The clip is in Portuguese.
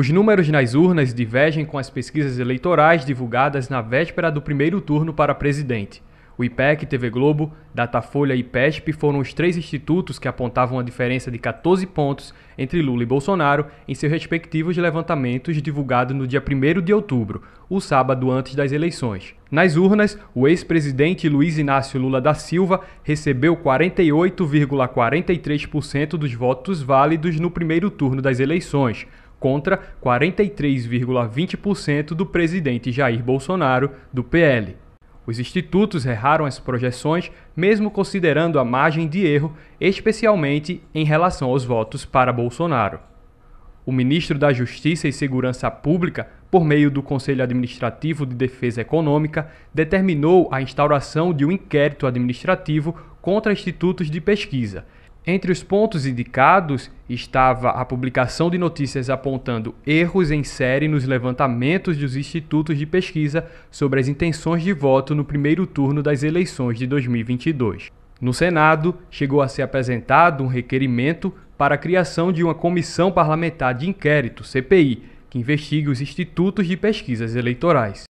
Os números nas urnas divergem com as pesquisas eleitorais divulgadas na véspera do primeiro turno para presidente. O IPEC, TV Globo, Datafolha e PESP foram os três institutos que apontavam a diferença de 14 pontos entre Lula e Bolsonaro em seus respectivos levantamentos divulgados no dia 1 de outubro, o sábado antes das eleições. Nas urnas, o ex-presidente Luiz Inácio Lula da Silva recebeu 48,43% dos votos válidos no primeiro turno das eleições contra 43,20% do presidente Jair Bolsonaro, do PL. Os institutos erraram as projeções, mesmo considerando a margem de erro, especialmente em relação aos votos para Bolsonaro. O ministro da Justiça e Segurança Pública, por meio do Conselho Administrativo de Defesa Econômica, determinou a instauração de um inquérito administrativo contra institutos de pesquisa, entre os pontos indicados estava a publicação de notícias apontando erros em série nos levantamentos dos institutos de pesquisa sobre as intenções de voto no primeiro turno das eleições de 2022. No Senado, chegou a ser apresentado um requerimento para a criação de uma comissão parlamentar de inquérito, CPI, que investigue os institutos de pesquisas eleitorais.